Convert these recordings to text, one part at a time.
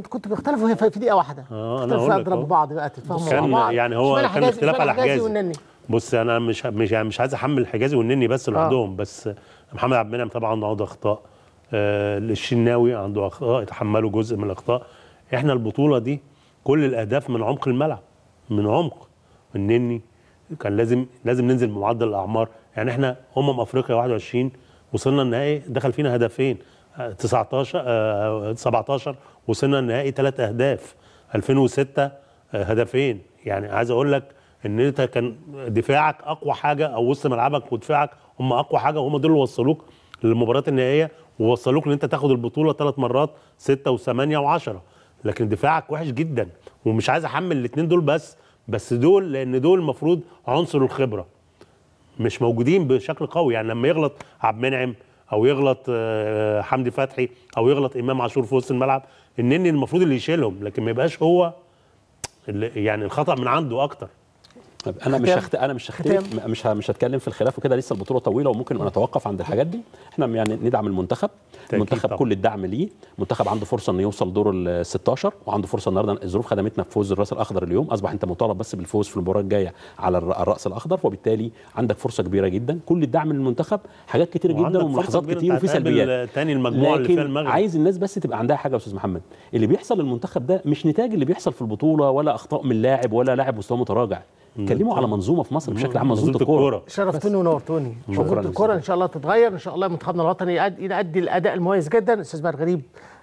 انت كنت بيختلفوا في دقيقه واحده اه انا هقول لك بعض بقى تفهموا كان بعض. يعني هو كان حجازي. اختلاف على حجازي والنني بص انا مش مش مش عايز احمل حجازي والنني بس آه. لوحدهم آه. بس محمد عبد المنعم طبعا عنده اخطاء آه، الشناوي عنده اخطاء يتحملوا جزء من الاخطاء احنا البطوله دي كل الاهداف من عمق الملعب من عمق النني كان لازم لازم ننزل بمعدل الاعمار يعني احنا امم افريقيا 21 وصلنا النهائي دخل فينا هدفين 19 17 آه، وصلنا النهائي ثلاث اهداف 2006 آه، هدفين يعني عايز اقول لك ان انت كان دفاعك اقوى حاجه او وسط ملعبك ودفاعك هم اقوى حاجه وهم دول اللي وصلوك للمباريات النهائيه ووصلوك ان انت تاخد البطوله ثلاث مرات سته و10 لكن دفاعك وحش جدا ومش عايز احمل الاثنين دول بس بس دول لان دول المفروض عنصر الخبره مش موجودين بشكل قوي يعني لما يغلط عبد المنعم او يغلط آه، آه، حمدي فتحي او يغلط امام عاشور في وسط الملعب النني المفروض اللي يشيلهم لكن ما يبقاش هو يعني الخطا من عنده اكتر انا مش هخت... انا مش هختلف مش ه... مش هتكلم في الخلاف وكده لسه البطوله طويله وممكن نتوقف عند الحاجات دي احنا يعني ندعم المنتخب المنتخب كل الدعم ليه المنتخب عنده فرصه انه يوصل دور ال 16 وعنده فرصه النهارده الظروف خدمتنا بفوز الراس الاخضر اليوم اصبح انت مطالب بس بالفوز في المباراه الجايه على الراس الاخضر وبالتالي عندك فرصه كبيره جدا كل الدعم للمنتخب حاجات كتير جدا وملاحظات كتير وفي سلبيات تاني المجموعه اللي فيها المغرب عايز الناس بس تبقى عندها حاجه يا استاذ محمد اللي بيحصل للمنتخب ده مش نتاج اللي بيحصل في البطوله ولا اخطاء من لاعب ولا لاعب مستواه متراجع بيتكلموا على منظومه في مصر بشكل عام منظومه الكوره شرفتوني ونورتوني شكرا الكوره ان شاء الله تتغير ان شاء الله منتخبنا الوطني يؤدي الاداء المميز جدا استاذ بهاء غريب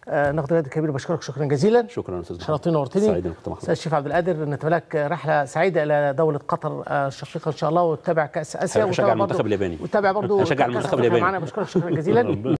آه ناخد رياض الكبير بشكرك شكرا جزيلا شكرا استاذ شرفتوني ونورتني سعيد استاذ الشيف عبد القادر نتمناك رحله سعيده الى دوله قطر آه، الشقيقه ان شاء الله وتتابع كاس اسيا وتتابع المنتخب الياباني وتتابع برضه المنتخب الياباني معانا بشكرك شكرا جزيلا